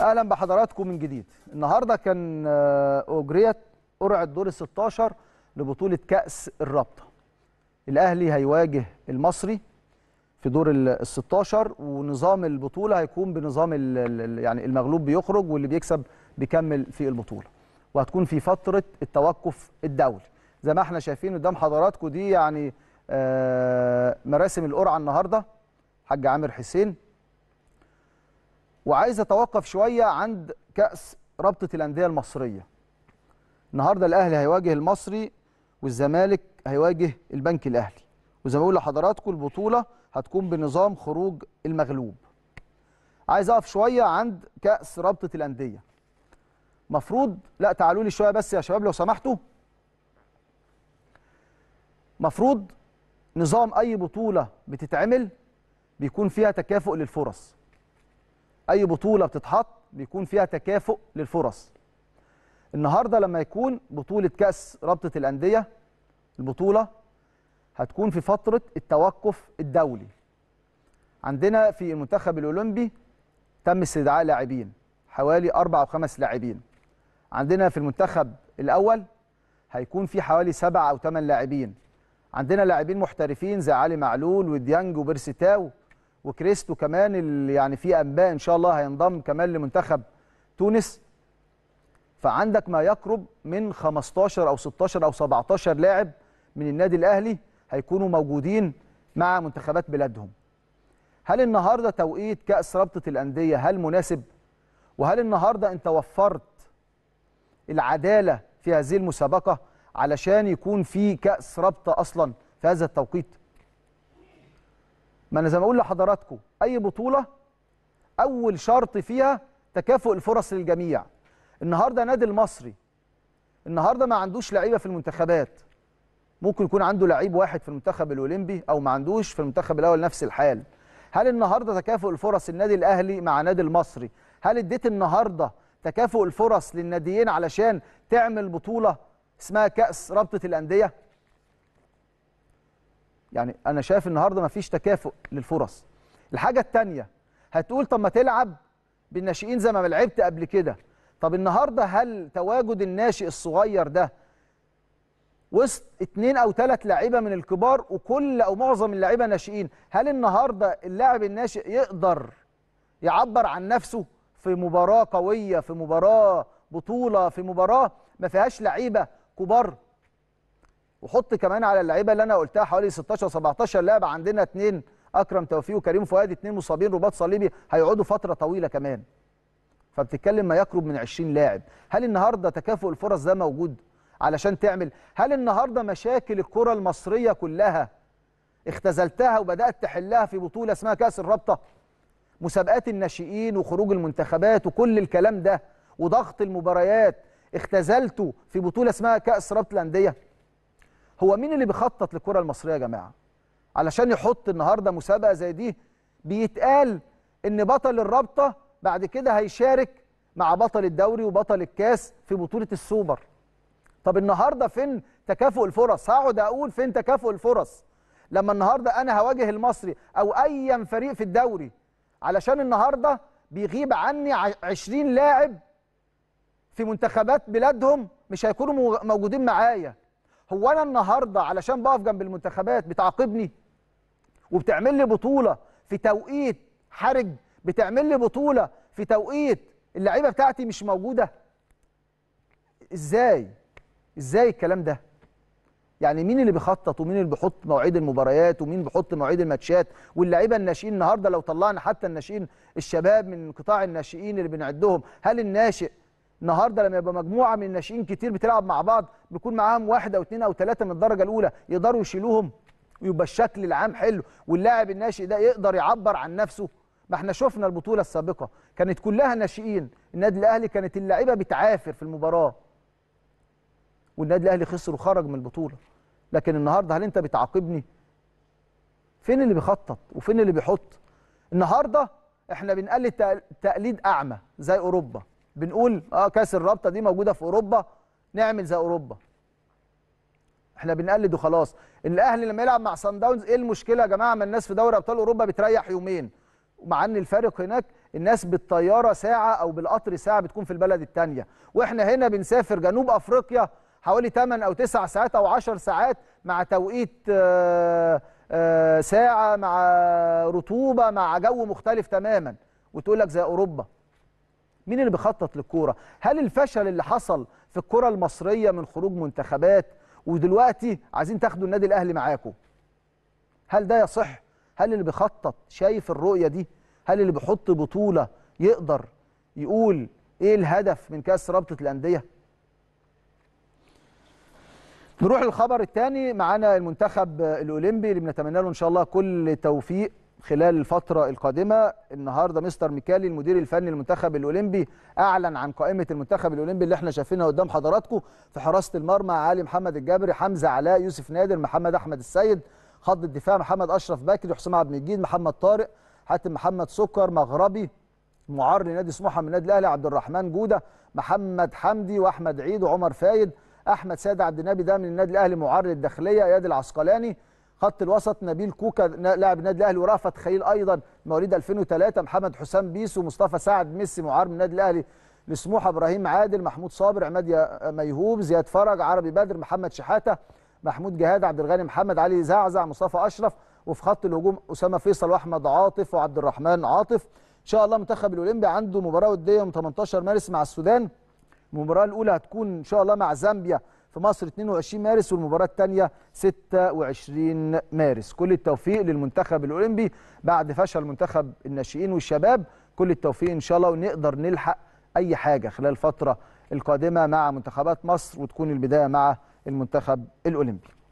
اهلا بحضراتكم من جديد النهارده كان اجريت آه، قرعه دور ال 16 لبطوله كاس الرابطه الاهلي هيواجه المصري في دور ال 16 ونظام البطوله هيكون بنظام يعني المغلوب بيخرج واللي بيكسب بيكمل في البطوله وهتكون في فتره التوقف الدولي زي ما احنا شايفين قدام حضراتكم دي يعني آه، مراسم القرعه النهارده حاج عامر حسين وعايز اتوقف شويه عند كاس رابطه الانديه المصريه النهارده الاهلي هيواجه المصري والزمالك هيواجه البنك الاهلي وزي ما بقول لحضراتكم البطوله هتكون بنظام خروج المغلوب عايز اقف شويه عند كاس رابطه الانديه مفروض لا تعالوا لي شويه بس يا شباب لو سمحتوا مفروض نظام اي بطوله بتتعمل بيكون فيها تكافؤ للفرص اي بطوله بتتحط بيكون فيها تكافؤ للفرص النهارده لما يكون بطوله كاس رابطه الانديه البطوله هتكون في فتره التوقف الدولي عندنا في المنتخب الاولمبي تم استدعاء لاعبين حوالي اربع او خمس لاعبين عندنا في المنتخب الاول هيكون في حوالي سبع او ثمان لاعبين عندنا لاعبين محترفين زي علي معلول وديانج وبيرسي وكريستو كمان اللي يعني في انباء ان شاء الله هينضم كمان لمنتخب تونس فعندك ما يقرب من 15 او 16 او 17 لاعب من النادي الاهلي هيكونوا موجودين مع منتخبات بلادهم هل النهارده توقيت كاس رابطه الانديه هل مناسب وهل النهارده انت وفرت العداله في هذه المسابقه علشان يكون في كاس رابطه اصلا في هذا التوقيت ما انا زي ما اقول لحضراتكم اي بطوله اول شرط فيها تكافؤ الفرص للجميع النهارده نادي المصري النهارده ما عندوش لعيبه في المنتخبات ممكن يكون عنده لعيب واحد في المنتخب الاولمبي او ما عندوش في المنتخب الاول نفس الحال هل النهارده تكافؤ الفرص النادي الاهلي مع نادي المصري هل اديت النهارده تكافؤ الفرص للناديين علشان تعمل بطوله اسمها كاس رابطه الانديه يعني انا شايف النهارده ما فيش تكافؤ للفرص الحاجه الثانيه هتقول طب ما تلعب بالناشئين زي ما لعبت قبل كده طب النهارده هل تواجد الناشئ الصغير ده وسط اثنين او ثلاث لعيبه من الكبار وكل او معظم اللعيبه ناشئين هل النهارده اللاعب الناشئ يقدر يعبر عن نفسه في مباراه قويه في مباراه بطوله في مباراه ما فيهاش لعيبه كبار وحط كمان على اللعيبه اللي انا قلتها حوالي 16 17 لاعب عندنا اثنين اكرم توفيق وكريم فؤاد اثنين مصابين رباط صليبي هيقعدوا فتره طويله كمان فبتتكلم ما يقرب من 20 لاعب هل النهارده تكافؤ الفرص ده موجود علشان تعمل هل النهارده مشاكل الكره المصريه كلها اختزلتها وبدات تحلها في بطوله اسمها كاس الرابطه مسابقات الناشئين وخروج المنتخبات وكل الكلام ده وضغط المباريات اختزلته في بطوله اسمها كاس رابطه الانديه هو مين اللي بيخطط للكره المصريه يا جماعه علشان يحط النهارده مسابقه زي دي بيتقال ان بطل الرابطه بعد كده هيشارك مع بطل الدوري وبطل الكاس في بطوله السوبر طب النهارده فين تكافؤ الفرص هقعد اقول فين تكافؤ الفرص لما النهارده انا هواجه المصري او اي فريق في الدوري علشان النهارده بيغيب عني 20 لاعب في منتخبات بلادهم مش هيكونوا موجودين معايا هو انا النهارده علشان بقف جنب المنتخبات بتعاقبني وبتعمل لي بطوله في توقيت حرج بتعمل لي بطوله في توقيت اللعيبه بتاعتي مش موجوده ازاي ازاي الكلام ده يعني مين اللي بيخطط ومين اللي بيحط مواعيد المباريات ومين بيحط مواعيد الماتشات واللعيبه الناشئين النهارده لو طلعنا حتى الناشئين الشباب من قطاع الناشئين اللي بنعدهم هل الناشئ النهارده لما يبقى مجموعه من الناشئين كتير بتلعب مع بعض بيكون معاهم واحد او اثنين او ثلاثه من الدرجه الاولى يقدروا يشيلوهم ويبقى الشكل العام حلو واللاعب الناشئ ده يقدر يعبر عن نفسه ما احنا شفنا البطوله السابقه كانت كلها ناشئين النادي الاهلي كانت اللعيبه بتعافر في المباراه والنادي الاهلي خسر وخرج من البطوله لكن النهارده هل انت بتعاقبني فين اللي بيخطط وفين اللي بيحط النهارده احنا بنقلد تقليد اعمى زي اوروبا بنقول اه كاس الرابطه دي موجوده في اوروبا نعمل زي اوروبا احنا بنقلد وخلاص الاهلي لما يلعب مع سان داونز ايه المشكله يا جماعه ما الناس في دوري ابطال اوروبا بتريح يومين مع ان الفارق هناك الناس بالطياره ساعه او بالقطر ساعه بتكون في البلد الثانيه واحنا هنا بنسافر جنوب افريقيا حوالي 8 او 9 ساعات او 10 ساعات مع توقيت آه، آه، ساعه مع رطوبه مع جو مختلف تماما وتقول لك زي اوروبا مين اللي بيخطط للكوره هل الفشل اللي حصل في الكره المصريه من خروج منتخبات ودلوقتي عايزين تاخدوا النادي الاهلي معاكم هل ده يصح هل اللي بيخطط شايف الرؤيه دي هل اللي بيحط بطوله يقدر يقول ايه الهدف من كاس رابطه الانديه نروح للخبر الثاني معانا المنتخب الاولمبي اللي بنتمنى له ان شاء الله كل توفيق خلال الفترة القادمة النهاردة مستر ميكالي المدير الفني للمنتخب الأولمبي أعلن عن قائمة المنتخب الأولمبي اللي احنا شايفينها قدام حضراتكم في حراسة المرمى علي محمد الجبري حمزة علاء يوسف نادر محمد أحمد السيد خط الدفاع محمد أشرف بكري حسام عبد المجيد محمد طارق حاتم محمد سكر مغربي معار لنادي سموحة من النادي الأهلي عبد الرحمن جودة محمد حمدي وأحمد عيد وعمر فايد أحمد سيد عبد النبي ده من النادي الأهلي معار للداخلية إياد العسقلاني خط الوسط نبيل كوكا لاعب النادي الاهلي ورافت خليل ايضا مواليد 2003 محمد حسام بيسو مصطفى سعد ميسي معار من النادي الاهلي لسموحه ابراهيم عادل محمود صابر عماد ميهوب زياد فرج عربي بدر محمد شحاته محمود جهاد عبد الغني محمد علي زعزع مصطفى اشرف وفي خط الهجوم اسامه فيصل واحمد عاطف وعبد الرحمن عاطف ان شاء الله منتخب الاولمبي عنده مباراه وديه يوم 18 مارس مع السودان المباراه الاولى هتكون ان شاء الله مع زامبيا في مصر 22 مارس والمباراه الثانيه 26 مارس كل التوفيق للمنتخب الاولمبي بعد فشل منتخب الناشئين والشباب كل التوفيق ان شاء الله ونقدر نلحق اي حاجه خلال الفتره القادمه مع منتخبات مصر وتكون البدايه مع المنتخب الاولمبي